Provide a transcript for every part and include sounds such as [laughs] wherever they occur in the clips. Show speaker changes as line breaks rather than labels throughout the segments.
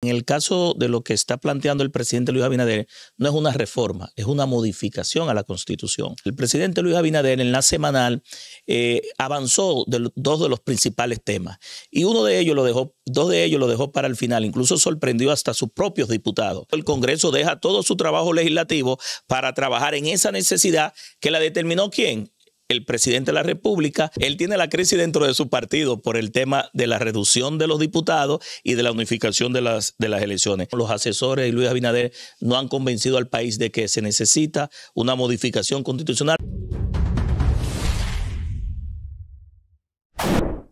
En el caso de lo que está planteando el presidente Luis Abinader, no es una reforma, es una modificación a la Constitución. El presidente Luis Abinader en la semanal eh, avanzó de dos de los principales temas y uno de ellos lo dejó, dos de ellos lo dejó para el final. Incluso sorprendió hasta sus propios diputados. El Congreso deja todo su trabajo legislativo para trabajar en esa necesidad que la determinó quién, el presidente de la República, él tiene la crisis dentro de su partido por el tema de la reducción de los diputados y de la unificación de las, de las elecciones. Los asesores y Luis Abinader no han convencido al país de que se necesita una modificación constitucional.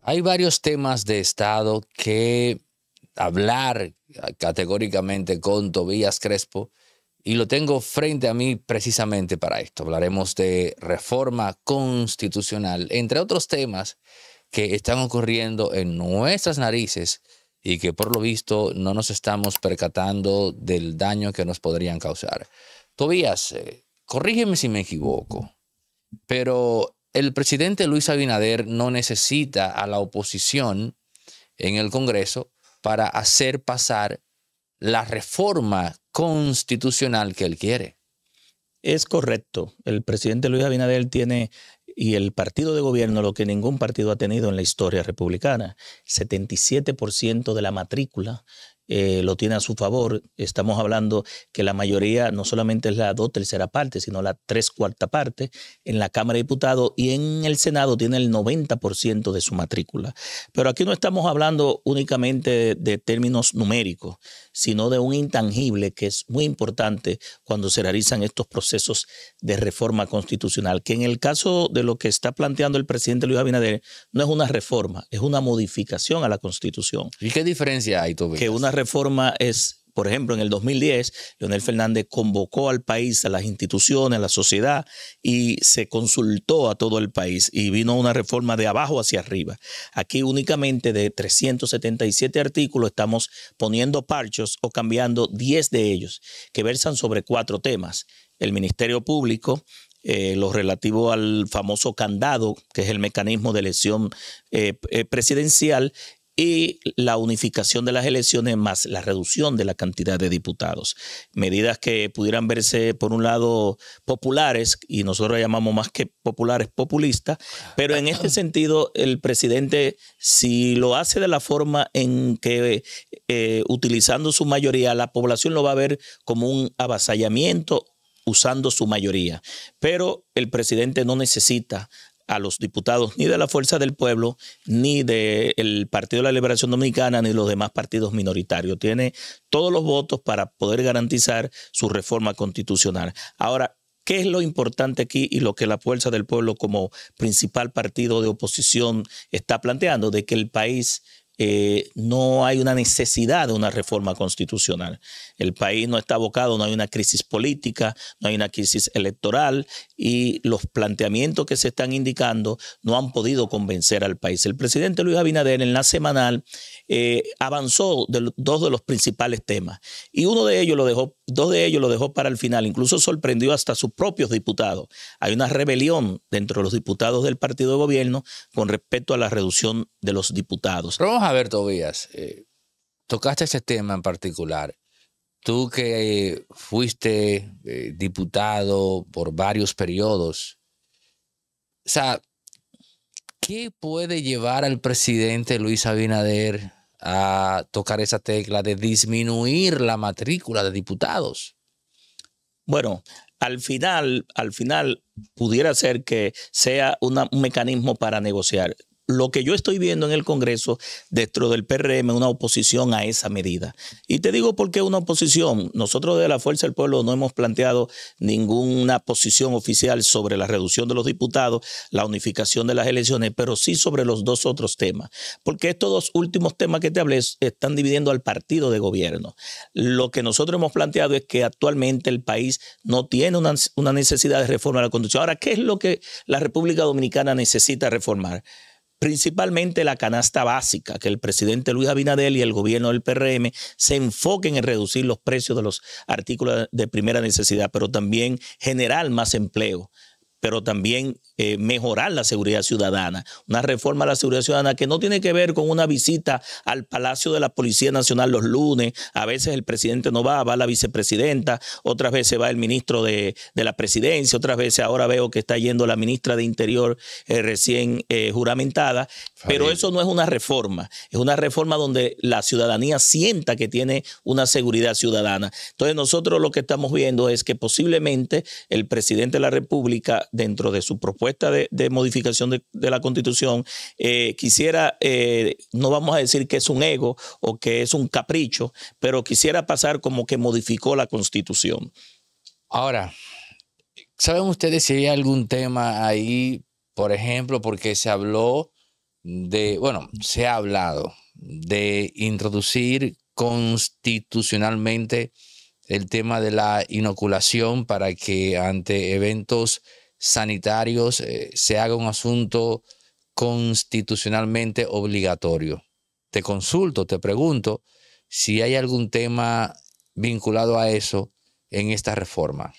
Hay varios temas de Estado que hablar categóricamente con Tobías Crespo y lo tengo frente a mí precisamente para esto. Hablaremos de reforma constitucional, entre otros temas que están ocurriendo en nuestras narices y que por lo visto no nos estamos percatando del daño que nos podrían causar. Tobías, eh, corrígeme si me equivoco, pero el presidente Luis Abinader no necesita a la oposición en el Congreso para hacer pasar
la reforma constitucional que él quiere. Es correcto. El presidente Luis Abinader tiene y el partido de gobierno lo que ningún partido ha tenido en la historia republicana. 77% de la matrícula eh, lo tiene a su favor. Estamos hablando que la mayoría no solamente es la dos tercera parte, sino la tres cuarta parte en la Cámara de Diputados y en el Senado tiene el 90% de su matrícula. Pero aquí no estamos hablando únicamente de, términos numéricos, sino de un intangible que es muy importante cuando se realizan estos procesos de reforma constitucional, que en el caso de lo que está planteando el presidente Luis Abinader, no es una reforma, es una modificación a la Constitución. ¿Y qué diferencia hay, Tobias? Que reforma es, por ejemplo, en el 2010, Leonel Fernández convocó al país, a las instituciones, a la sociedad y se consultó a todo el país y vino una reforma de abajo hacia arriba. Aquí únicamente de 377 artículos estamos poniendo parchos o cambiando 10 de ellos, que versan sobre cuatro temas. El Ministerio Público, eh, lo relativo al famoso candado, que es el mecanismo de elección eh, eh, presidencial, y la unificación de las elecciones más la reducción de la cantidad de diputados. Medidas que pudieran verse, por un lado, populares, y nosotros llamamos más que populares populistas, pero en este [clears throat] sentido el presidente, si lo hace de la forma en que eh, utilizando su mayoría, la población lo va a ver como un avasallamiento usando su mayoría. Pero el presidente no necesita a los diputados ni de la Fuerza del Pueblo, ni del Partido de la Liberación Dominicana, ni los demás partidos minoritarios. Tiene todos los votos para poder garantizar su reforma constitucional. Ahora, ¿Qué es lo importante aquí y lo que la Fuerza del Pueblo como principal partido de oposición está planteando? De que el país eh, no hay una necesidad de una reforma constitucional. El país no está abocado, no hay una crisis política, no hay una crisis electoral y los planteamientos que se están indicando no han podido convencer al país. El presidente Luis Abinader en la semanal eh, avanzó de dos de los principales temas y uno de ellos lo dejó, dos de ellos lo dejó para el final. Incluso sorprendió hasta sus propios diputados. Hay una rebelión dentro de los diputados del partido de gobierno con respecto a la reducción de los diputados a ver, Tobías, eh, tocaste ese tema en
particular. Tú que fuiste eh, diputado por varios periodos, o sea, ¿qué puede llevar al presidente Luis Abinader a tocar esa tecla de
disminuir la matrícula de diputados? Bueno, al final, al final pudiera ser que sea un mecanismo para negociar lo que yo estoy viendo en el Congreso dentro del PRM, una oposición a esa medida. Y te digo por qué una oposición. Nosotros de la Fuerza del Pueblo no hemos planteado ninguna posición oficial sobre la reducción de los diputados, la unificación de las elecciones, pero sí sobre los dos otros temas. Porque estos dos últimos temas que te hablé están dividiendo al partido de gobierno. Lo que nosotros hemos planteado es que actualmente el país no tiene una, necesidad de reforma de la conducción. Ahora, ¿qué es lo que la República Dominicana necesita reformar? principalmente la canasta básica, que el presidente Luis Abinadel y el gobierno del PRM se enfoquen en reducir los precios de los artículos de primera necesidad, pero también generar más empleo, pero también eh, mejorar la seguridad ciudadana. Una reforma a la seguridad ciudadana que no tiene que ver con una visita al Palacio de la Policía Nacional los lunes. A veces el presidente no va, va la vicepresidenta, otras veces va el ministro de, la presidencia, otras veces ahora veo que está yendo la ministra de Interior eh, recién eh, juramentada. Pero eso no es una reforma, es una reforma donde la ciudadanía sienta que tiene una seguridad ciudadana. Entonces nosotros lo que estamos viendo es que posiblemente el presidente de la República, dentro de su propuesta de, modificación de, la Constitución, eh, quisiera, eh, no vamos a decir que es un ego o que es un capricho, pero quisiera pasar como que modificó la Constitución. Ahora,
¿saben ustedes si hay algún tema ahí, por ejemplo, porque se habló de, bueno, se ha hablado de introducir constitucionalmente el tema de la inoculación para que ante eventos sanitarios eh, se haga un asunto constitucionalmente obligatorio. Te consulto, te pregunto si hay algún tema vinculado a eso en esta reforma.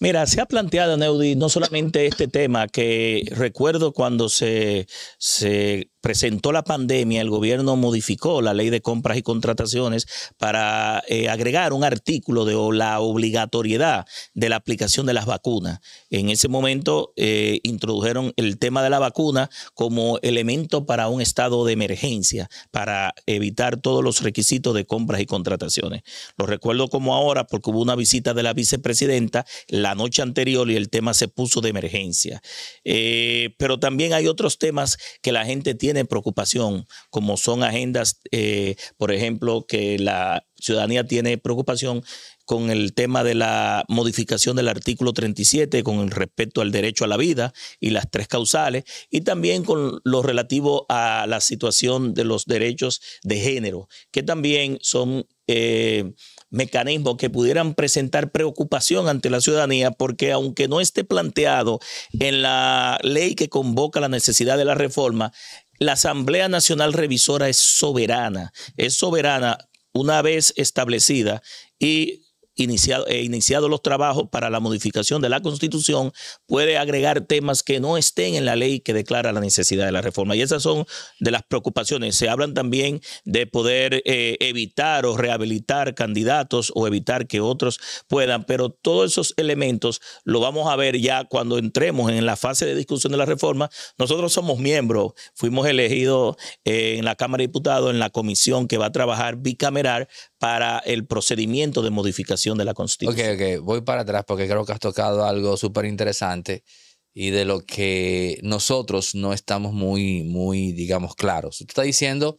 Mira, se ha planteado, Neudi, no solamente este tema, que recuerdo cuando se, se presentó la pandemia, el gobierno modificó la ley de compras y contrataciones para eh, agregar un artículo de la obligatoriedad de la aplicación de las vacunas. En ese momento eh, introdujeron el tema de la vacuna como elemento para un estado de emergencia, para evitar todos los requisitos de compras y contrataciones. Lo recuerdo como ahora porque hubo una visita de la vicepresidenta la noche anterior y el tema se puso de emergencia. Eh, pero también hay otros temas que la gente tiene tiene preocupación, como son agendas, eh, por ejemplo, que la ciudadanía tiene preocupación con el tema de la modificación del artículo 37 con el respecto al derecho a la vida y las tres causales, y también con lo relativo a la situación de los derechos de género, que también son eh, mecanismos que pudieran presentar preocupación ante la ciudadanía, porque aunque no esté planteado en la ley que convoca la necesidad de la reforma, la Asamblea Nacional Revisora es soberana, es soberana una vez establecida y iniciado, eh, iniciado los trabajos para la modificación de la Constitución, puede agregar temas que no estén en la ley que declara la necesidad de la reforma. Y esas son de las preocupaciones. Se hablan también de poder eh, evitar o rehabilitar candidatos o evitar que otros puedan, pero todos esos elementos lo vamos a ver ya cuando entremos en la fase de discusión de la reforma. Nosotros somos miembros, fuimos elegidos eh, en la Cámara de Diputados, en la comisión que va a trabajar bicameral para el procedimiento de modificación de la Constitución. Ok, ok, voy para atrás porque creo que has tocado algo súper
interesante y de lo que nosotros no estamos muy, muy, digamos, claros. Usted está diciendo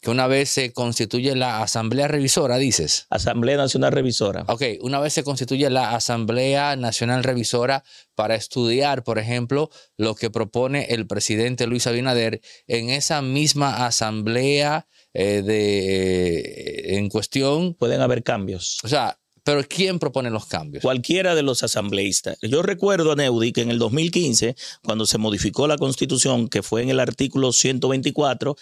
que una vez se constituye la Asamblea Revisora, dices. Asamblea Nacional Revisora. Ok, una vez se constituye la Asamblea Nacional Revisora para estudiar, por ejemplo, lo que propone el presidente Luis Abinader en esa misma Asamblea eh, de, eh, en cuestión.
Pueden haber cambios. O sea, pero ¿quién propone los cambios? Cualquiera de los asambleístas. Yo recuerdo a Neudi que en el 2015, cuando se modificó la constitución, que fue en el artículo 124,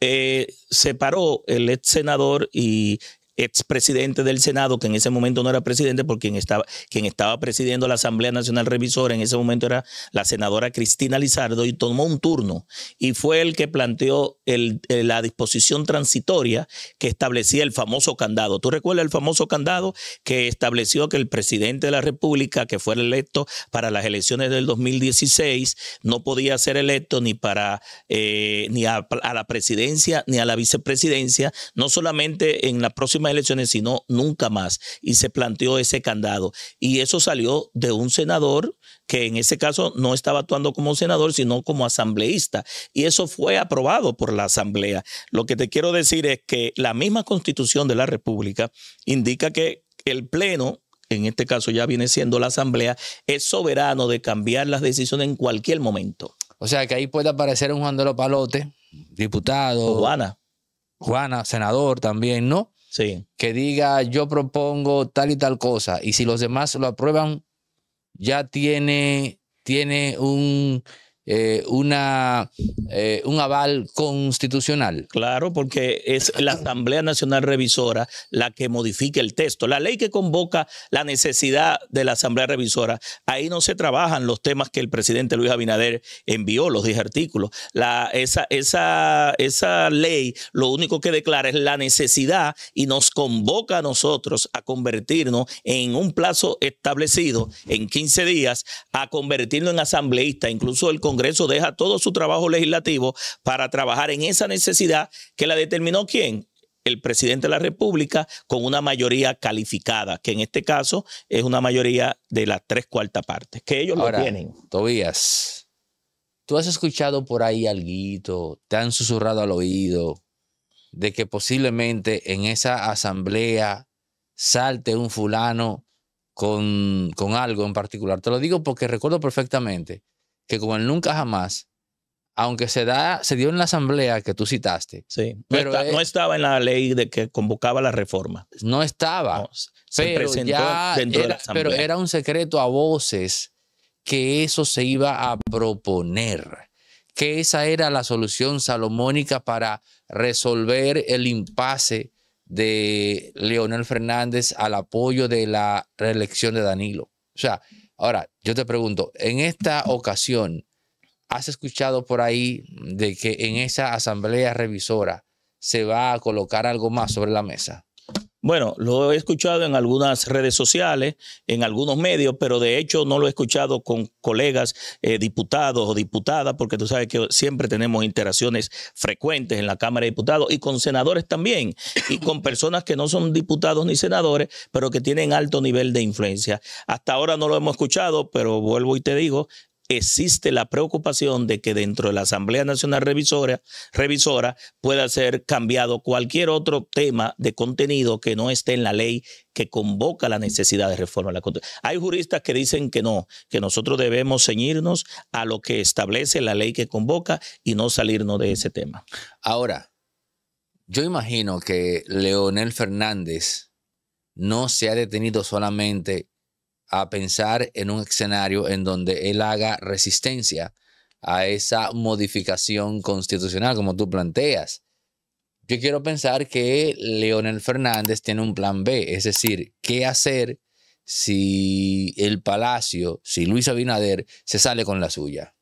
eh, separó el ex senador y expresidente del Senado, que en ese momento no era presidente, porque quien estaba, quien estaba presidiendo la Asamblea Nacional Revisora en ese momento era la senadora Cristina Lizardo, y tomó un turno y fue el que planteó eh, la disposición transitoria que establecía el famoso candado. ¿Tú recuerdas el famoso candado que estableció que el presidente de la República, que fuera electo para las elecciones del 2016, no podía ser electo ni para eh, ni a la presidencia ni a la vicepresidencia, no solamente en la próxima elecciones, sino nunca más. Y se planteó ese candado. Y eso salió de un senador que en ese caso no estaba actuando como senador, sino como asambleísta. Y eso fue aprobado por la Asamblea. Lo que te quiero decir es que la misma constitución de la República indica que el Pleno en este caso ya viene siendo la Asamblea, es soberano de cambiar las decisiones en cualquier momento.
O sea que ahí puede aparecer un Juan de los Palote, diputado. Juana. Juana, senador también, ¿no? que diga yo propongo tal y tal cosa, y si los demás lo aprueban, ya tiene, tiene un eh, una, eh, un aval
constitucional. Claro, porque es la Asamblea Nacional Revisora la que modifica el texto. La ley que convoca la necesidad de la Asamblea Revisora, ahí no se trabajan los temas que el presidente Luis Abinader envió, los 10 artículos. La, esa, esa, esa ley lo único que declara es la necesidad y nos convoca a nosotros a convertirnos en un plazo establecido en 15 días, a convertirnos en asambleísta, incluso el Congreso Congreso deja todo su trabajo legislativo para trabajar en esa necesidad que la determinó quién? el presidente de la República con una mayoría calificada, que en este caso es una mayoría de las tres cuartas partes, que ellos lo tienen. Tobías,
tú has escuchado por ahí algo, te han susurrado al oído de que posiblemente en esa asamblea salte un fulano con, con algo en particular. Te lo digo porque recuerdo perfectamente que como nunca jamás, aunque se, da, se dio en la asamblea que tú citaste. Sí, pero no
estaba en la ley de que convocaba la reforma. No estaba. pero, ya era, pero era un secreto a voces
que eso se iba a proponer, que esa era la solución salomónica para resolver el impasse de Leonel Fernández al apoyo de la reelección de Danilo. O sea, Ahora, yo te pregunto, en esta ocasión, ¿has escuchado por ahí de que en esa asamblea revisora se va a colocar algo más sobre la mesa?
Bueno, lo he escuchado en algunas redes sociales, en algunos medios, pero de hecho no lo he escuchado con colegas eh, diputados o diputadas, porque tú sabes que siempre tenemos interacciones frecuentes en la Cámara de Diputados y con senadores también, y con personas que no son diputados ni senadores, pero que tienen alto nivel de influencia. Hasta ahora no lo hemos escuchado, pero vuelvo y te digo, existe la preocupación de que dentro de la Asamblea Nacional Revisora, Revisora pueda ser cambiado cualquier otro tema de contenido que no esté en la ley que convoca la necesidad de reforma de la corte Hay juristas que dicen que no, que nosotros debemos ceñirnos a lo que establece la ley que convoca y no salirnos de ese tema. Ahora, yo imagino que Leonel Fernández
no se ha detenido solamente a pensar en un escenario en donde él haga resistencia a esa modificación constitucional como tú planteas. Yo quiero pensar que Leonel Fernández tiene un plan B, es decir, qué hacer si el Palacio, si Luis Abinader
se sale con la suya.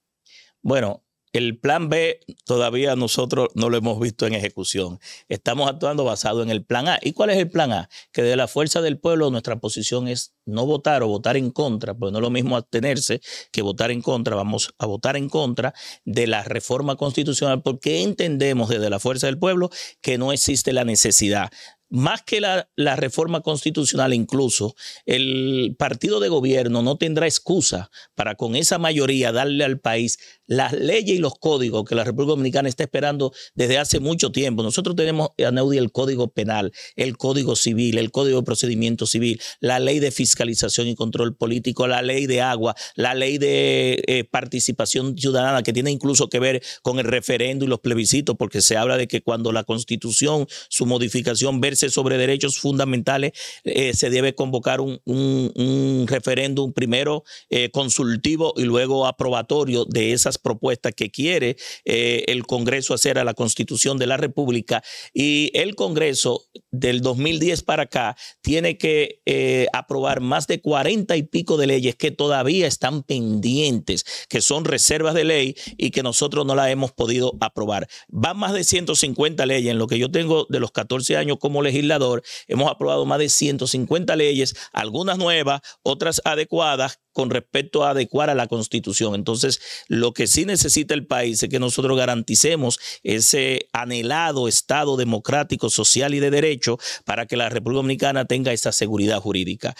Bueno, el plan B todavía nosotros no lo hemos visto en ejecución. Estamos actuando basado en el plan A. ¿Y cuál es el plan A? Que de la fuerza del pueblo nuestra posición es no votar o votar en contra, porque no es lo mismo abstenerse que votar en contra. Vamos a votar en contra de la reforma constitucional porque entendemos desde la fuerza del pueblo que no existe la necesidad más que la, la, reforma constitucional incluso, el partido de gobierno no tendrá excusa para con esa mayoría darle al país las leyes y los códigos que la República Dominicana está esperando desde hace mucho tiempo. Nosotros tenemos, Aneudi, el Código Penal, el Código Civil, el Código de Procedimiento Civil, la Ley de Fiscalización y Control Político, la Ley de Agua, la Ley de eh, Participación Ciudadana, que tiene incluso que ver con el referendo y los plebiscitos, porque se habla de que cuando la Constitución, su modificación verse sobre derechos fundamentales, eh, se debe convocar un, un, un referéndum primero eh, consultivo y luego aprobatorio de esas propuestas que quiere eh, el Congreso hacer a la Constitución de la República y el Congreso del 2010 para acá tiene que eh, aprobar más de 40 y pico de leyes que todavía están pendientes, que son reservas de ley y que nosotros no las hemos podido aprobar. Van más de 150 leyes, en lo que yo tengo de los 14 años como legislador, hemos aprobado más de 150 leyes, algunas nuevas, otras adecuadas con respecto a adecuar a la constitución. Entonces, lo que sí necesita el país es que nosotros garanticemos ese anhelado Estado democrático, social y de derecho para que la República Dominicana tenga esa seguridad jurídica.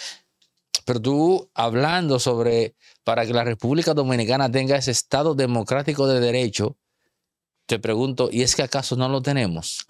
Pero tú hablando sobre para
que la República Dominicana tenga ese Estado democrático de derecho, te pregunto, ¿y es que acaso no lo tenemos?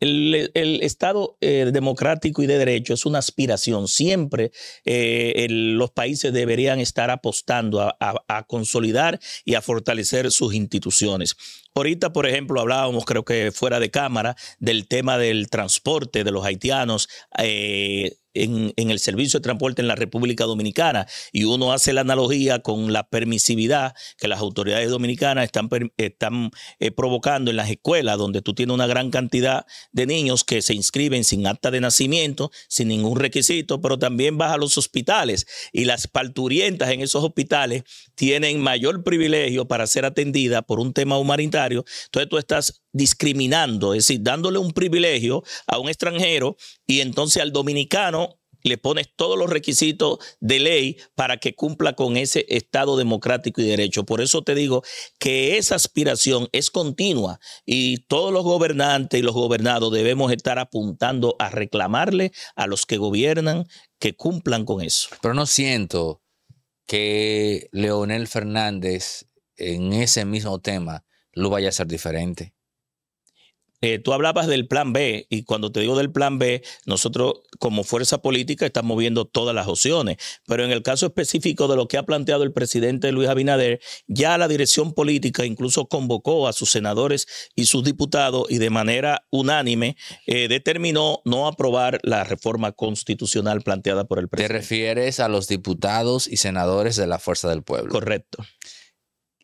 el, Estado eh, democrático y de derecho es una aspiración. Siempre eh, los países deberían estar apostando a, consolidar y a fortalecer sus instituciones. Ahorita, por ejemplo, hablábamos, creo que fuera de cámara, del tema del transporte de los haitianos. Eh, en, el servicio de transporte en la República Dominicana y uno hace la analogía con la permisividad que las autoridades dominicanas están, están eh, provocando en las escuelas, donde tú tienes una gran cantidad de niños que se inscriben sin acta de nacimiento, sin ningún requisito, pero también vas a los hospitales y las parturientas en esos hospitales tienen mayor privilegio para ser atendidas por un tema humanitario entonces tú estás discriminando, es decir, dándole un privilegio a un extranjero y entonces al dominicano le pones todos los requisitos de ley para que cumpla con ese Estado democrático y derecho. Por eso te digo que esa aspiración es continua y todos los gobernantes y los gobernados debemos estar apuntando a reclamarle a los que gobiernan que cumplan con eso. Pero no siento que
Leonel Fernández en ese mismo tema lo vaya a ser diferente.
Eh, tú hablabas del plan B y cuando te digo del plan B, nosotros como fuerza política estamos viendo todas las opciones, pero en el caso específico de lo que ha planteado el presidente Luis Abinader, ya la dirección política incluso convocó a sus senadores y sus diputados y de manera unánime eh, determinó no aprobar la reforma constitucional planteada por el presidente. Te refieres a los diputados y senadores de la Fuerza del Pueblo. Correcto.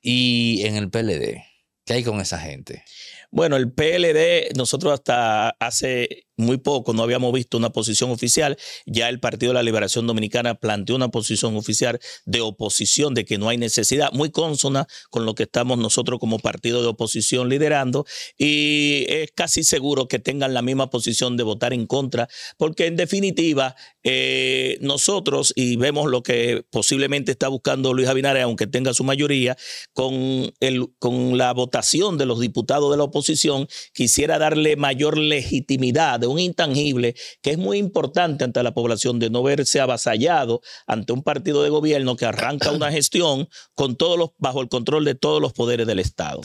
Y en el PLD. ¿Qué hay con esa gente? Bueno, el PLD, nosotros hasta hace muy poco, no habíamos visto una posición oficial. Ya el Partido de la Liberación Dominicana planteó una posición oficial de oposición, de que no hay necesidad, muy consona con lo que estamos nosotros como partido de oposición liderando. Y es casi seguro que tengan la misma posición de votar en contra, porque en definitiva, eh, nosotros, y vemos lo que posiblemente está buscando Luis Abinares, aunque tenga su mayoría, con, el, con la votación de los diputados de la oposición, quisiera darle mayor legitimidad de intangible que es muy importante ante la población de no verse avasallado ante un partido de gobierno que arranca una [clears throat] gestión con todos los, bajo el control de todos los poderes del Estado.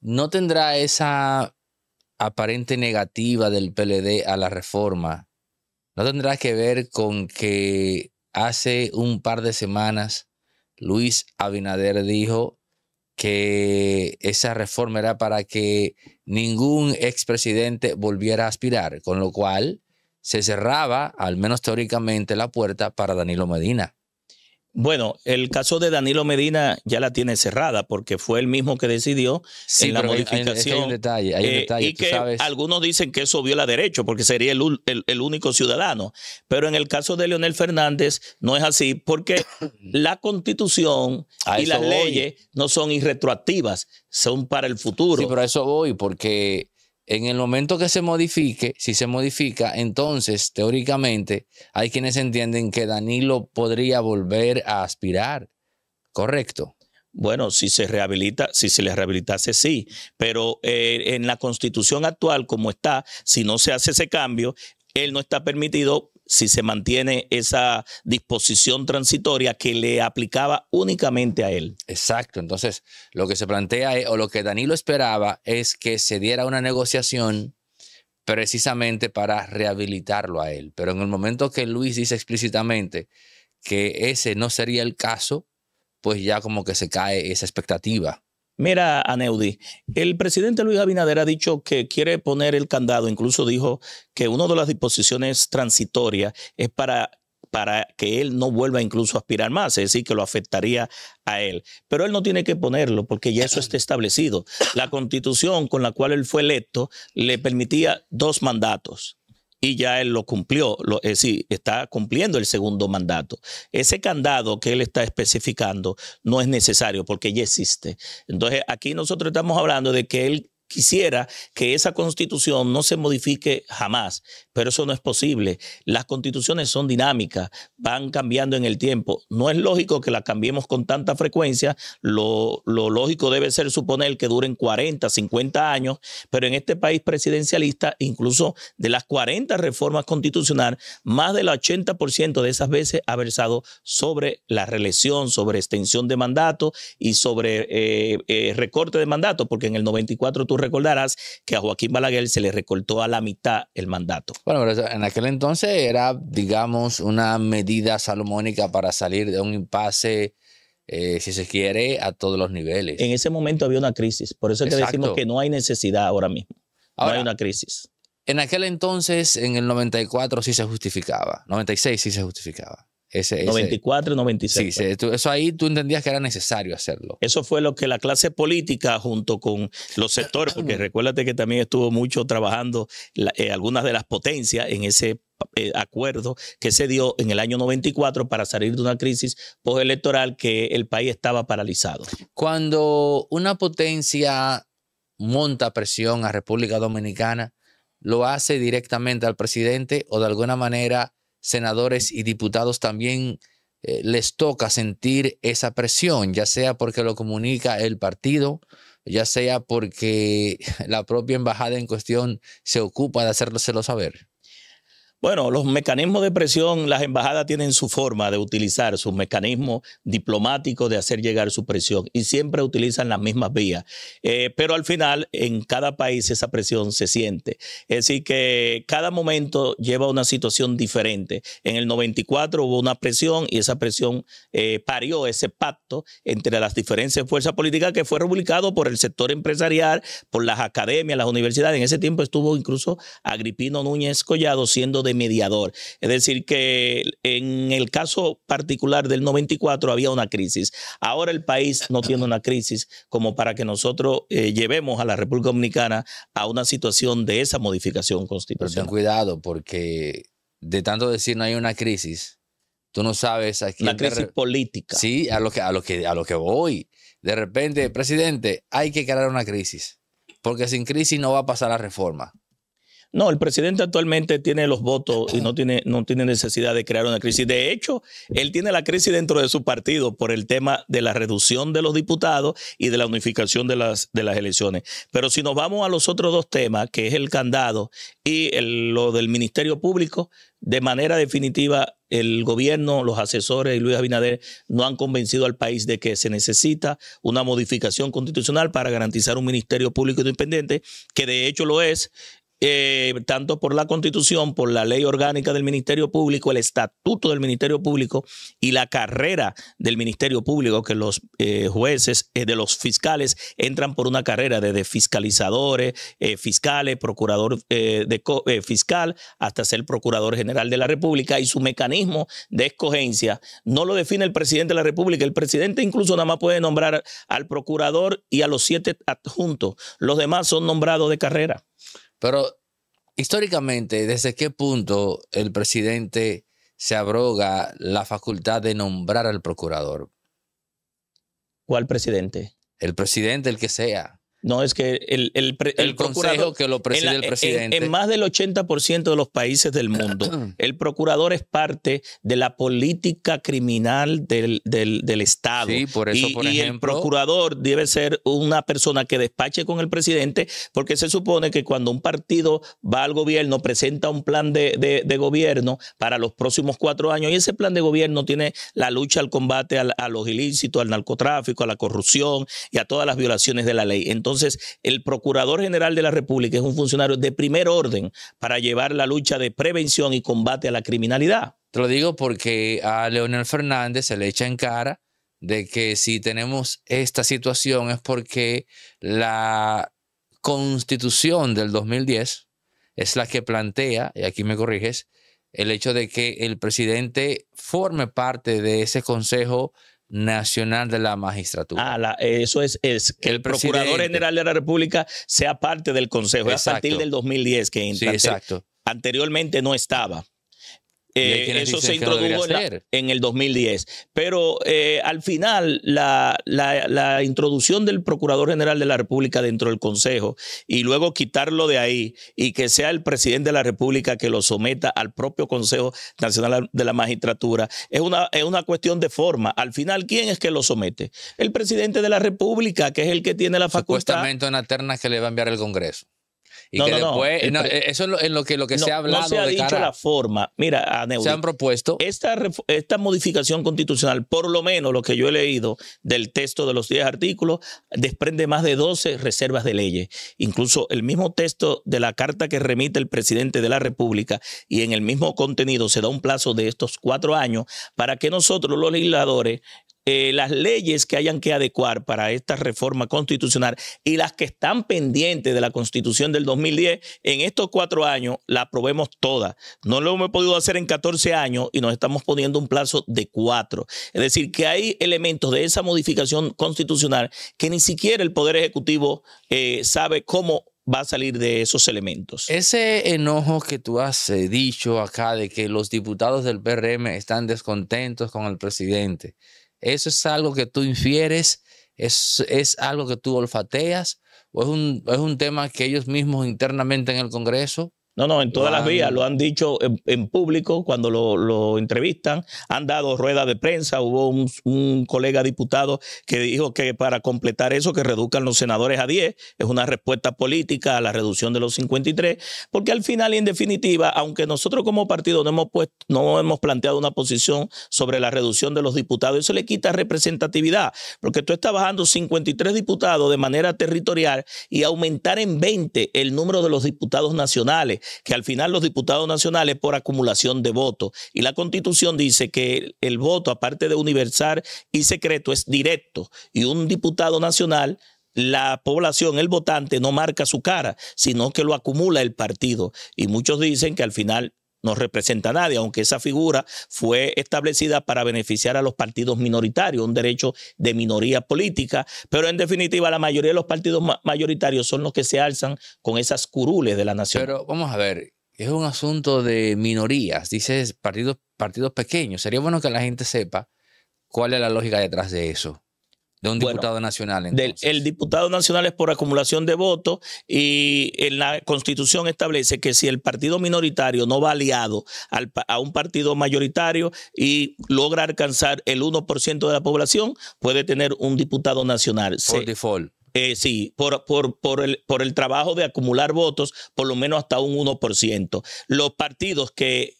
¿No tendrá
esa
aparente negativa del PLD a la reforma? ¿No tendrá que ver con que hace un par de semanas Luis Abinader dijo que esa reforma era para que ningún expresidente volviera a aspirar, con lo cual se cerraba, al menos teóricamente, la puerta para Danilo Medina.
Bueno, el caso de Danilo Medina ya la tiene cerrada porque fue el mismo que decidió en la modificación. Hay, un detalle, hay un eh, detalle y que algunos dicen que eso viola derecho porque sería el, único ciudadano. Pero en el caso de Leonel Fernández no es así porque [clears throat] la constitución y las leyes no son irretroactivas, son para el futuro. Sí, pero eso voy porque
en el momento que se modifique, si se modifica, entonces teóricamente hay quienes entienden que Danilo podría volver a aspirar, ¿correcto?
Bueno, si se rehabilita, si se le rehabilitase, sí, pero eh, en la constitución actual como está, si no se hace ese cambio, él no está permitido si se mantiene esa disposición transitoria que le aplicaba únicamente a él. Exacto, entonces lo que se plantea eh, o lo que Danilo esperaba es que se diera
una negociación precisamente para rehabilitarlo a él. Pero en el momento que Luis dice explícitamente que ese no sería el caso, pues ya como que se cae esa expectativa
Mira, Aneudi, el presidente Luis Abinader ha dicho que quiere poner el candado, incluso dijo que una de las disposiciones transitorias es para, para que él no vuelva incluso a aspirar más, es decir, que lo afectaría a él. Pero él no tiene que ponerlo porque ya eso está establecido. La constitución con la cual él fue electo le permitía dos mandatos y ya él lo cumplió, lo, es decir, está cumpliendo el segundo mandato. Ese candado que él está especificando no es necesario porque ya existe. Entonces, aquí nosotros estamos hablando de que él quisiera que esa constitución no se modifique jamás, pero eso no es posible. Las constituciones son dinámicas, van cambiando en el tiempo. No es lógico que la cambiemos con tanta frecuencia. Lo, lógico debe ser suponer que duren 40, 50 años, pero en este país presidencialista, incluso de las 40 reformas constitucionales, más del 80% de esas veces ha versado sobre la reelección, sobre extensión de mandato y sobre eh, eh, recorte de mandato, porque en el 94 tú recordarás que a Joaquín Balaguer se le recortó a la mitad el mandato.
Bueno, pero en aquel entonces era, digamos, una medida salomónica para salir de un impasse. Eh, si se quiere, a todos los niveles. En ese momento había una crisis, por eso es que decimos que no hay necesidad ahora mismo. Ahora, hay una crisis. En aquel entonces, en el 94 sí se justificaba, 96 sí se justificaba. 94, 96. Sí, pues. eso ahí tú entendías que era necesario
hacerlo. Eso fue lo que la clase política, junto con los sectores, porque recuérdate que también estuvo mucho trabajando eh, algunas de las potencias en ese eh, acuerdo que se dio en el año 94 para salir de una crisis postelectoral que el país estaba paralizado.
Cuando una potencia monta presión a República Dominicana, ¿lo hace directamente al presidente o de alguna manera senadores y diputados también eh, les toca sentir esa presión, ya sea porque lo comunica el partido, ya sea porque [laughs] la propia
embajada en cuestión se ocupa de hacérselo saber. Bueno, los mecanismos de presión, las embajadas tienen su forma de utilizar sus mecanismos diplomáticos de hacer llegar su presión y siempre utilizan las mismas vías. Eh, pero al final, en cada país esa presión se siente. Es decir, que cada momento lleva una situación diferente. En el 94 hubo una presión y esa presión eh, parió ese pacto entre las diferentes fuerzas políticas que fue republicado por el sector empresarial, por las academias, las universidades. En ese tiempo estuvo incluso Agripino Núñez Collado siendo de mediador. Es decir, que en el caso particular del 94 había una crisis. Ahora el país no tiene una crisis como para que nosotros eh, llevemos a la República Dominicana a una situación de esa modificación constitucional. ten cuidado porque de tanto decir no
hay una crisis, tú no sabes aquí la crisis política. Sí, a lo que a lo que a lo que voy. De repente, presidente, hay que crear una crisis, porque sin crisis no va a
pasar la reforma. No, el presidente actualmente tiene los votos y no tiene, no tiene necesidad de crear una crisis. De hecho, él tiene la crisis dentro de su partido por el tema de la reducción de los diputados y de la unificación de las, de las elecciones. Pero si nos vamos a los otros dos temas, que es el candado y lo del Ministerio Público, de manera definitiva, el gobierno, los asesores y Luis Abinader no han convencido al país de que se necesita una modificación constitucional para garantizar un ministerio público independiente, que de hecho lo es, eh, tanto por la Constitución, por la ley orgánica del Ministerio Público, el estatuto del Ministerio Público y la carrera del Ministerio Público, que los eh, jueces eh, de los fiscales entran por una carrera desde fiscalizadores, fiscales, procurador fiscal, hasta ser procurador general de la República y su mecanismo de escogencia no lo define el presidente de la República. El presidente incluso nada más puede nombrar al procurador y a los siete adjuntos. Los demás son nombrados de carrera. Pero históricamente, ¿desde qué punto el presidente
se abroga la facultad de nombrar al procurador?
¿Cuál presidente? El presidente, el que sea. No, es que el, el, consejo que lo preside el presidente. En, más del 80% de los países del mundo, [clears throat] el procurador es parte de la política criminal del, del, Estado. Sí, por eso, y, el procurador debe ser una persona que despache con el presidente, porque se supone que cuando un partido va al gobierno, presenta un plan de, gobierno para los próximos cuatro años, y ese plan de gobierno tiene la lucha al combate a los ilícitos, al narcotráfico, a la corrupción y a todas las violaciones de la ley. Entonces, el Procurador General de la República es un funcionario de primer orden para llevar la lucha de prevención y combate a la criminalidad. Te lo digo porque a Leonel Fernández se le echa en cara de que si
tenemos esta situación es porque la constitución del 2010 es la que plantea, y aquí me corriges, el hecho de que el presidente forme parte de ese consejo Nacional de la Magistratura.
Ah, eso es, es que el, Procurador General de la República sea parte del Consejo. A partir del 2010 que exacto. anteriormente no estaba. Eh, eso se introdujo en, el 2010. Pero eh, al final, la, introducción del Procurador General de la República dentro del Consejo y luego quitarlo de ahí y que sea el presidente de la República que lo someta al propio Consejo Nacional de la Magistratura, es una, es una cuestión de forma. Al final, ¿quién es que lo somete? El presidente de la República, que es el que tiene la facultad. Supuestamente una terna que le va a enviar el Congreso no, no, eh, no, eh, eso es lo, en lo que, lo que se ha hablado. No se ha de dicho la forma. Mira, se han propuesto. Esta, esta modificación constitucional, por lo menos lo que yo he leído del texto de los 10 artículos, desprende más de 12 reservas de leyes. Incluso el mismo texto de la carta que remite el presidente de la República y en el mismo contenido se da un plazo de estos cuatro años para que nosotros los legisladores eh, las leyes que hayan que adecuar para esta reforma constitucional y las que están pendientes de la constitución del 2010, en estos cuatro años la aprobemos todas. No lo hemos podido hacer en 14 años y nos estamos poniendo un plazo de cuatro. Es decir, que hay elementos de esa modificación constitucional que ni siquiera el Poder Ejecutivo eh, sabe cómo va a salir de esos elementos.
Ese enojo que tú has eh, dicho acá de que los diputados del PRM están descontentos con el presidente eso es algo que tú infieres, es, es algo que tú olfateas, o un, es un tema que ellos mismos internamente en el Congreso no, no, en todas las vías, lo
han dicho en, público cuando lo, entrevistan, han dado ruedas de prensa, hubo un, colega diputado que dijo que para completar eso, que reduzcan los senadores a 10, es una respuesta política a la reducción de los 53, porque al final y en definitiva, aunque nosotros como partido no hemos, puesto, no hemos planteado una posición sobre la reducción de los diputados, eso le quita representatividad, porque tú estás bajando 53 diputados de manera territorial y aumentar en 20 el número de los diputados nacionales que al final los diputados nacionales por acumulación de votos. Y la constitución dice que el voto, aparte de universal y secreto, es directo. Y un diputado nacional la población, el votante, no marca su cara, sino que lo acumula el partido. Y muchos dicen que al final no representa a nadie, aunque esa figura fue establecida para beneficiar a los partidos minoritarios, un derecho de minoría política, pero en definitiva la mayoría de los partidos mayoritarios son los que se alzan con esas curules de la nación. Pero
vamos a ver,
es un asunto
de minorías, dices partidos, partidos pequeños, sería bueno que la gente sepa cuál es la lógica detrás de eso de un diputado nacional.
el diputado nacional es por acumulación de votos y la constitución establece que si el partido minoritario no va aliado a un partido mayoritario y logra alcanzar el 1% de la población, puede tener un diputado nacional. Por default. Eh, sí, por, por, por, el, por el trabajo de acumular votos, por lo menos hasta un 1%. Los partidos que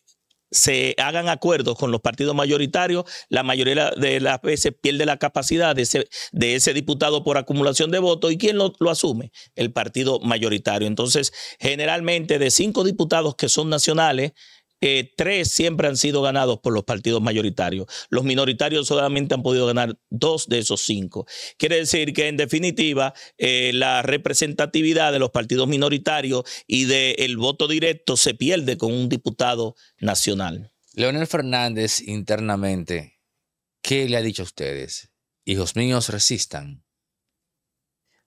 se hagan acuerdos con los partidos mayoritarios, la mayoría de las veces pierde la capacidad de ese, de ese diputado por acumulación de votos. ¿Y quién lo, lo, asume? El partido mayoritario. Entonces, generalmente de cinco diputados que son nacionales, tres siempre han sido ganados por los partidos mayoritarios. Los minoritarios solamente han podido ganar dos de esos cinco. Quiere decir que, en definitiva, eh, la representatividad de los partidos minoritarios y del el voto directo se pierde con un diputado nacional. Leonel
Fernández internamente, ¿qué le ha dicho a ustedes? Hijos míos,
resistan.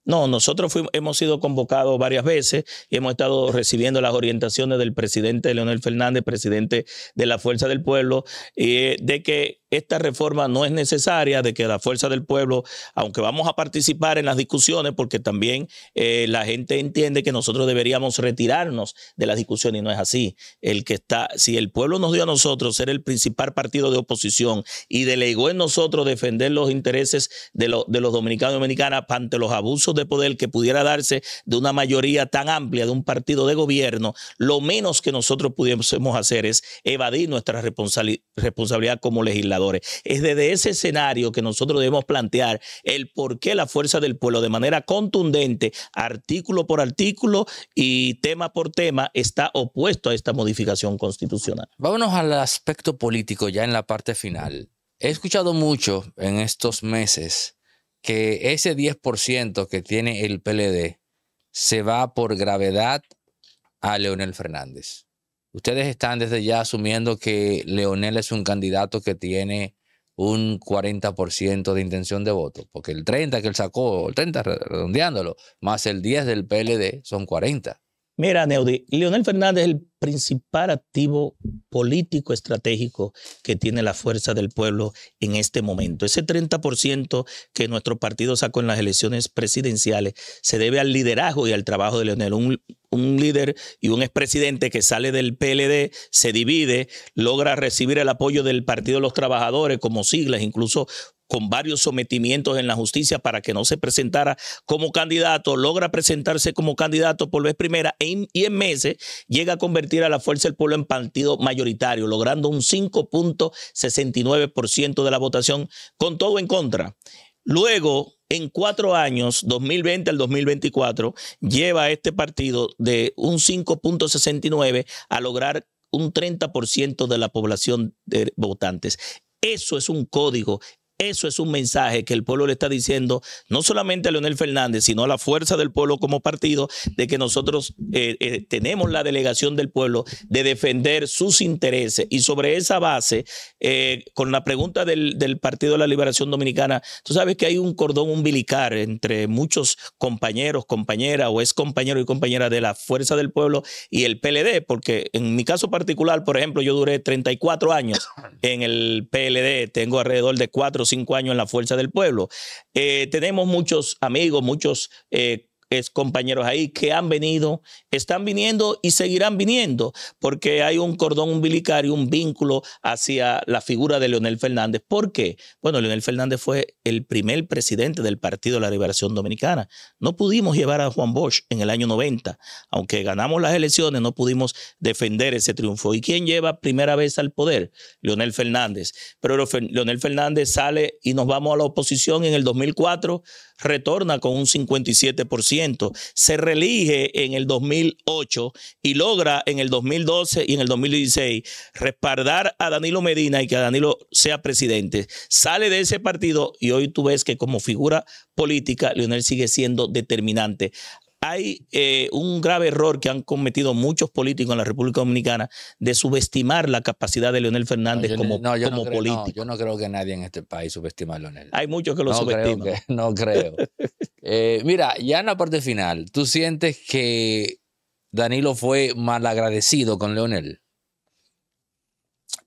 No, nosotros hemos sido convocados varias veces y hemos estado recibiendo las orientaciones del presidente Leonel Fernández, presidente de la Fuerza del Pueblo, eh, de que esta reforma no es necesaria, de que la fuerza del pueblo, aunque vamos a participar en las discusiones, porque también eh, la gente entiende que nosotros deberíamos retirarnos de las discusiones y no es así. El que está, si el pueblo nos dio a nosotros ser el principal partido de oposición y delegó en nosotros defender los intereses de, los dominicanos y dominicanas ante los abusos de poder que pudiera darse de una mayoría tan amplia de un partido de gobierno, lo menos que nosotros pudiésemos hacer es evadir nuestra responsabilidad como legisladores es desde ese escenario que nosotros debemos plantear el por qué la fuerza del pueblo de manera contundente, artículo por artículo y tema por tema, está opuesto a esta modificación constitucional.
Vámonos al aspecto político ya en la parte final. He escuchado mucho en estos meses que ese 10% que tiene el PLD se va por gravedad a Leonel Fernández. Ustedes están desde ya asumiendo que Leonel es un candidato que tiene un 40% de intención de voto, porque el 30 que él sacó, el 30 redondeándolo, más el 10 del PLD son 40.
Mira, Neudi, Leonel Fernández es el principal activo político estratégico que tiene la fuerza del pueblo en este momento. Ese 30% que nuestro partido sacó en las elecciones presidenciales se debe al liderazgo y al trabajo de Leonel, un un líder y un expresidente que sale del PLD, se divide, logra recibir el apoyo del Partido de los Trabajadores como siglas, incluso con varios sometimientos en la justicia para que no se presentara como candidato, logra presentarse como candidato por vez primera y en meses llega a convertir a la Fuerza del Pueblo en partido mayoritario, logrando un 5.69% de la votación con todo en contra. Luego en cuatro años, 2020 al 2024, lleva a este partido de un 5.69 a lograr un 30% de la población de votantes. Eso es un código, eso es un mensaje que el pueblo le está diciendo, no solamente a Leonel Fernández, sino a la fuerza del pueblo como partido, de que nosotros eh, eh, tenemos la delegación del pueblo de defender sus intereses. Y sobre esa base, eh, con la pregunta del, del, Partido de la Liberación Dominicana, tú sabes que hay un cordón umbilical entre muchos compañeros, compañeras o ex compañeros y compañeras de la fuerza del pueblo y el PLD, porque en mi caso particular, por ejemplo, yo duré 34 años en el PLD, tengo alrededor de 4 cinco años en la Fuerza del Pueblo. Eh, tenemos muchos amigos, muchos eh, es compañeros ahí que han venido, están viniendo y seguirán viniendo, porque hay un cordón y un vínculo hacia la figura de Leonel Fernández. ¿Por qué? Bueno, Leonel Fernández fue el primer presidente del Partido de la Liberación Dominicana. No pudimos llevar a Juan Bosch en el año 90, aunque ganamos las elecciones, no pudimos defender ese triunfo. ¿Y quién lleva primera vez al poder? Leonel Fernández. Pero Leonel Fernández sale y nos vamos a la oposición en el 2004 retorna con un 57%. Se reelige en el 2008 y logra en el 2012 y en el 2016 respaldar a Danilo Medina y que Danilo sea presidente. Sale de ese partido y hoy tú ves que como figura política, Leonel sigue siendo determinante hay eh, un grave error que han cometido muchos políticos en la República Dominicana de subestimar la capacidad de Leonel Fernández como, político.
yo no creo que nadie en este país subestima a Leonel.
Hay muchos que lo subestiman.
no creo. Eh, mira, ya en la parte final, ¿tú sientes que
Danilo fue malagradecido con Leonel?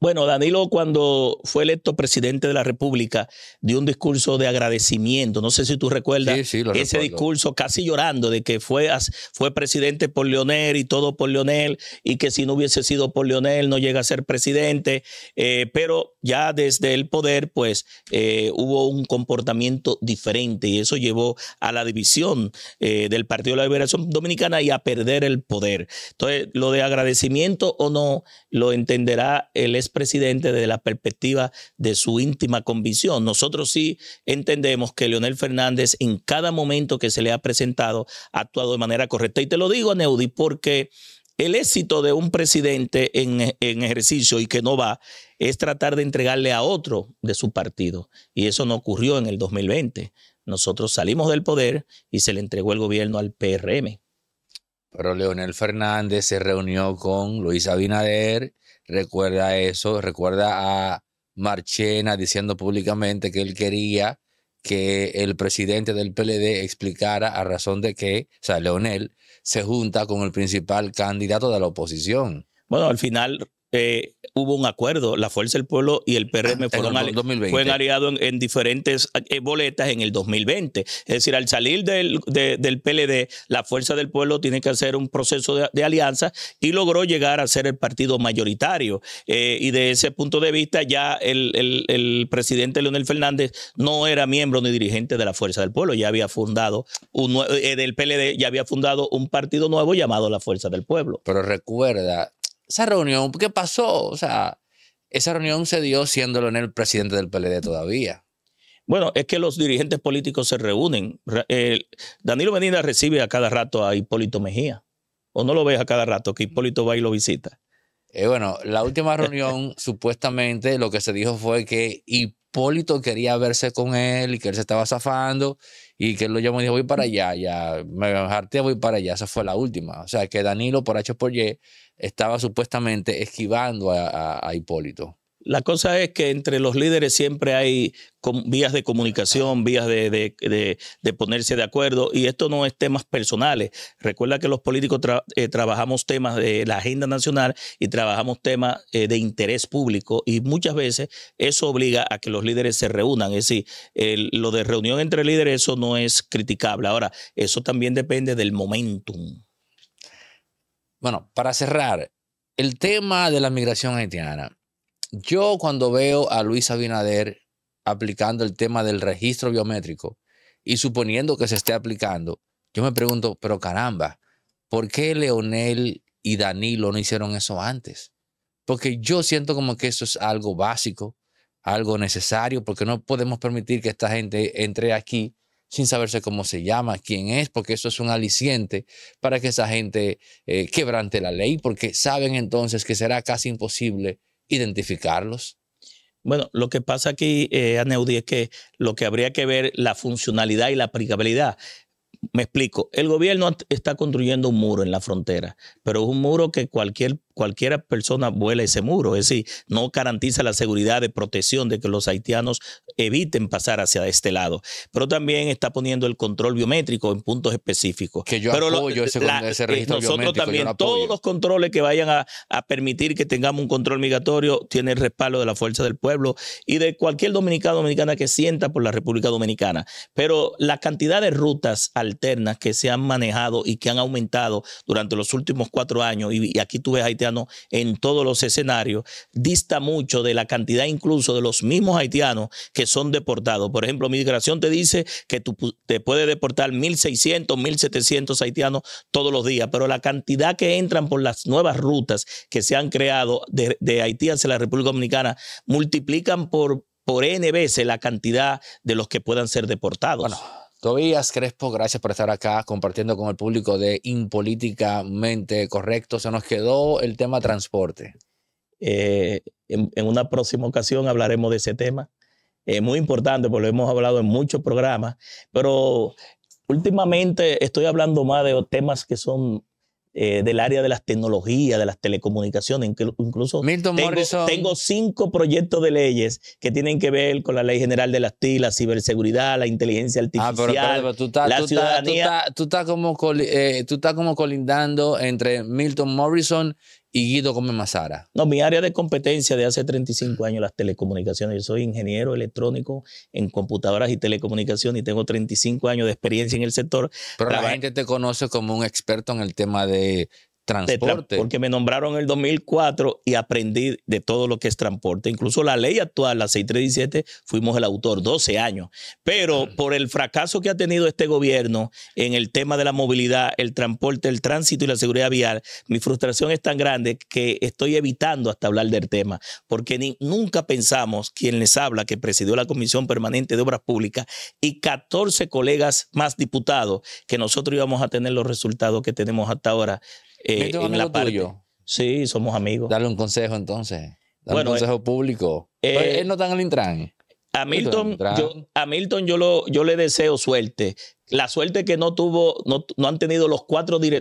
Bueno, Danilo cuando fue electo presidente de la República dio un discurso de agradecimiento, no sé si tú recuerdas ese discurso casi llorando de que fue, fue presidente por Leonel y todo por Leonel y que si no hubiese sido por Leonel no llega a ser presidente, eh, pero ya desde el poder pues eh, hubo un comportamiento diferente y eso llevó a la división eh, del Partido de la Liberación Dominicana y a perder el poder. Entonces, lo de agradecimiento o no lo entenderá el ex presidente desde la perspectiva de su íntima convicción. Nosotros sí entendemos que Leonel Fernández en cada momento que se le ha presentado ha actuado de manera correcta. Y te lo digo, Neudi, porque el éxito de un presidente en, en, ejercicio y que no va es tratar de entregarle a otro de su partido. Y eso no ocurrió en el 2020. Nosotros salimos del poder y se le entregó el gobierno al PRM. Pero Leonel
Fernández se reunió con Luis Abinader Recuerda eso, recuerda a Marchena diciendo públicamente que él quería que el presidente del PLD explicara a razón de que, o sea, Leonel se junta con el
principal candidato de la oposición. Bueno, al final eh, hubo un acuerdo, la Fuerza del Pueblo y el PRM fueron, aliados en, diferentes eh, boletas en el 2020. Es decir, al salir del, PLD, la Fuerza del Pueblo tiene que hacer un proceso de, alianza y logró llegar a ser el partido mayoritario. Eh, y de ese punto de vista, ya el, presidente Leonel Fernández no era miembro ni dirigente de la Fuerza del Pueblo, ya había fundado un, eh, del PLD, ya había fundado un partido nuevo llamado la Fuerza del Pueblo. Pero recuerda esa reunión, ¿qué pasó? O sea, esa reunión
se dio siendo el presidente del PLD todavía.
Bueno, es que los dirigentes políticos se reúnen. Danilo Medina recibe a cada rato a Hipólito Mejía. ¿O no lo ves a cada rato que Hipólito va y lo visita? Eh, bueno, la última [laughs] reunión, supuestamente,
lo que se dijo fue que Hipólito quería verse con él y que él se estaba zafando y que lo llamó y dijo, voy para allá, ya, me harté, voy para allá. Esa fue la última. O sea, que Danilo, por H por Y, estaba supuestamente esquivando a Hipólito. La
cosa es que entre los líderes siempre hay vías de comunicación, vías de, ponerse de acuerdo, y esto no es temas personales. Recuerda que los políticos eh, trabajamos temas de la agenda nacional y trabajamos temas eh, de interés público, y muchas veces eso obliga a que los líderes se reúnan. Es decir, lo de reunión entre líderes, eso no es criticable. Ahora, eso también depende del momentum. Bueno, para cerrar, el tema de la migración haitiana yo
cuando veo a Luis Abinader aplicando el tema del registro biométrico y suponiendo que se esté aplicando, yo me pregunto, pero caramba, ¿por qué Leonel y Danilo no hicieron eso antes? Porque yo siento como que eso es algo básico, algo necesario, porque no podemos permitir que esta gente entre aquí sin saberse cómo se llama, quién es, porque eso es un aliciente para que esa gente eh, quebrante la ley, porque saben entonces que será casi imposible identificarlos?
Bueno, lo que pasa aquí, eh, Aneudi, es que lo que habría que ver la funcionalidad y la aplicabilidad. Me explico, el gobierno está construyendo un muro en la frontera, pero es un muro que cualquier cualquier persona vuela ese muro, es decir, no garantiza la seguridad de protección de que los haitianos eviten pasar hacia este lado. Pero también está poniendo el control biométrico en puntos específicos. Que yo apoyo ese, eh, registro Nosotros también, todos los controles que vayan a, permitir que tengamos un control migratorio, tiene el respaldo de la fuerza del pueblo y de cualquier dominicano dominicana que sienta por la República Dominicana. Pero la cantidad de rutas alternas que se han manejado y que han aumentado durante los últimos cuatro años, y, y aquí tú ves Haití en todos los escenarios, dista mucho de la cantidad incluso de los mismos haitianos que son deportados. Por ejemplo, mi migración te dice que te puede deportar 1.600, 1.700 haitianos todos los días, pero la cantidad que entran por las nuevas rutas que se han creado de, de Haití hacia la República Dominicana multiplican por, por N veces la cantidad de los que puedan ser deportados.
Tobías Crespo, gracias por estar acá compartiendo con el público de Impolíticamente
Correcto. Se nos quedó el tema transporte. Eh, en, una próxima ocasión hablaremos de ese tema. Es muy importante porque lo hemos hablado en muchos programas, pero últimamente estoy hablando más de temas que son eh, del área de las tecnologías, de las telecomunicaciones, incluso Milton tengo, Morrison. tengo cinco proyectos de leyes que tienen que ver con la ley general de las TI, la ciberseguridad, la inteligencia artificial, la ciudadanía. tú estás como
colindando entre Milton Morrison y Guido Gómez Mazara?
No, mi área de competencia de hace 35 mm. años, las telecomunicaciones. Yo soy ingeniero electrónico en computadoras y telecomunicaciones y tengo 35 años de experiencia en el sector. Pero la gente te conoce como un experto en el tema de Transporte. Porque me nombraron en el 2004 y aprendí de todo lo que es transporte. Incluso la ley actual, la 637, fuimos el autor 12 años. Pero mm. por el fracaso que ha tenido este gobierno en el tema de la movilidad, el transporte, el tránsito y la seguridad vial, mi frustración es tan grande que estoy evitando hasta hablar del tema. Porque nunca pensamos, quien les habla, que presidió la Comisión Permanente de Obras Públicas y 14 colegas más diputados, que nosotros íbamos a tener los resultados que tenemos hasta ahora eh, en la Sí, somos amigos. Dale un consejo entonces. Dale un eh, consejo
público.
Eh, él no está en el Intran. A Milton, yo, le deseo suerte. La suerte que no tuvo, no, han tenido los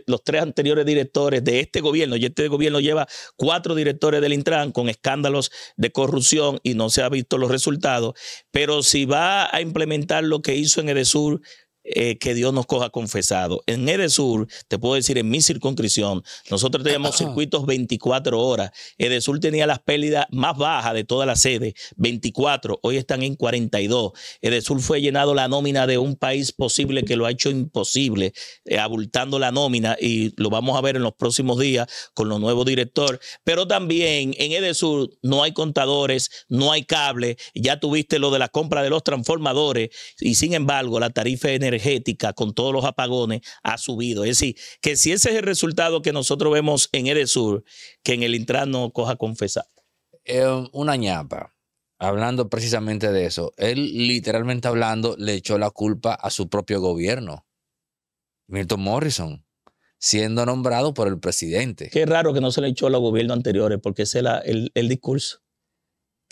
los tres anteriores directores de este gobierno, y este gobierno lleva cuatro directores del Intran con escándalos de corrupción y no se han visto los resultados. Pero si va a implementar lo que hizo en Edesur eh, que Dios nos coja confesado. En Edesur, te puedo decir, en mi circunscripción, nosotros teníamos [coughs] circuitos 24 horas. Edesur tenía las pérdidas más bajas de toda la sede 24, hoy están en 42. Edesur fue llenado la nómina de un país posible que lo ha hecho imposible, eh, abultando la nómina y lo vamos a ver en los próximos días con los nuevos directores. Pero también en Edesur no hay contadores, no hay cable, ya tuviste lo de la compra de los transformadores y sin embargo la tarifa energética energética con todos los apagones ha subido. Es decir, que si ese es el resultado que nosotros vemos en Sur, que en el Intran no coja confesar.
Eh, una ñapa, hablando precisamente de eso. Él literalmente hablando le echó la culpa a su propio gobierno. Milton Morrison siendo nombrado por el
presidente. Qué raro que no se le echó a los gobiernos anteriores, porque ese era el, el discurso.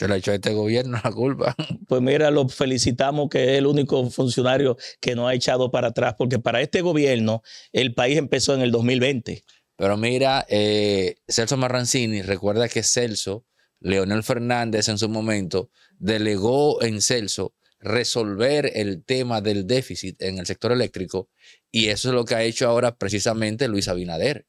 Se ha hecho a este gobierno la culpa. [laughs] Pues mira, lo felicitamos que es el único funcionario que no ha echado para atrás, porque para este gobierno el país empezó en el 2020. Pero
mira, eh, Celso Marrancini, recuerda que Celso, Leonel Fernández en su momento, delegó en Celso resolver el tema del déficit en el sector eléctrico y eso es lo que ha hecho ahora precisamente Luis Abinader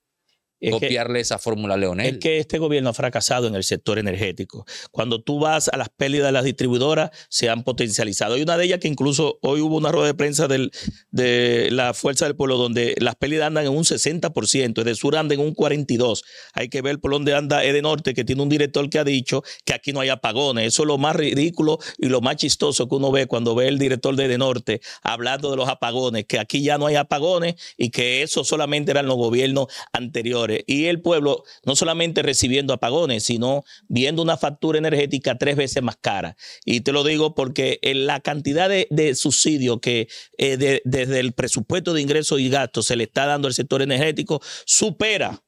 copiarle esa fórmula a Leonel. Es que este gobierno ha fracasado en el sector energético. Cuando tú vas a las pérdidas de las distribuidoras, se han potencializado. Hay una de ellas que incluso hoy hubo una rueda de prensa de la Fuerza del Pueblo donde las pérdidas andan en un 60%, el de sur anda en un 42%. Hay que ver por dónde anda Ede Norte, que tiene un director que ha dicho que aquí no hay apagones. Eso es lo más ridículo y lo más chistoso que uno ve cuando ve el director de Ede Norte hablando de los apagones, que aquí ya no hay apagones y que eso solamente eran los gobiernos anteriores y el pueblo no solamente recibiendo apagones, sino viendo una factura energética tres veces más cara. Y te lo digo porque eh, la cantidad de, subsidios subsidio que eh, desde el presupuesto de ingresos y gastos se le está dando al sector energético supera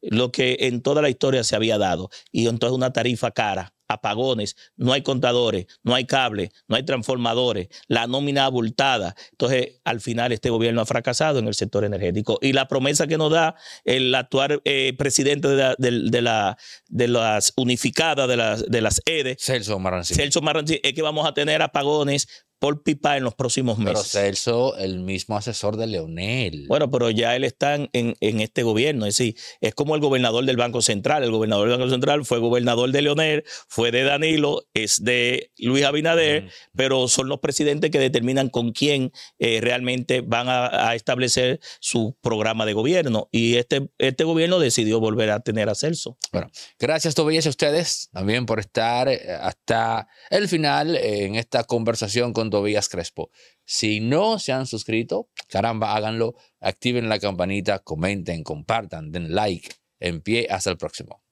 lo que en toda la historia se había dado. Y entonces una tarifa cara apagones, no hay contadores, no hay cables, no hay transformadores, la nómina abultada. Entonces, al final este gobierno ha fracasado en el sector energético. Y la promesa que nos da el actual eh, presidente de, de, las unificadas, de las, de las EDE, e. Celso Celso Marrancí, es que vamos a tener apagones Paul Pipa en los próximos meses. Pero Celso, el mismo asesor de Leonel. Bueno, pero ya él está en, este gobierno. Es decir, es como el gobernador del Banco Central. El gobernador del Banco Central fue gobernador de Leonel, fue de Danilo, es de Luis Abinader, pero son los presidentes que determinan con quién eh, realmente van a, establecer su programa de gobierno. Y este, este gobierno decidió volver a tener a Celso. Bueno, gracias, Tobías, a ustedes también por estar eh,
hasta el final eh, en esta conversación con con Crespo. Si no se han suscrito, caramba, háganlo, activen la campanita, comenten, compartan, den like. En pie, hasta el próximo.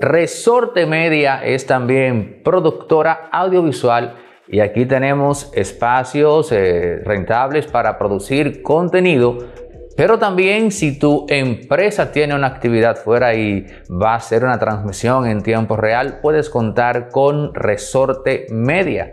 Resorte Media es también productora audiovisual y aquí tenemos espacios eh, rentables para producir contenido. Pero también si tu empresa tiene una actividad fuera y va a hacer una transmisión en tiempo real, puedes contar con Resorte Media.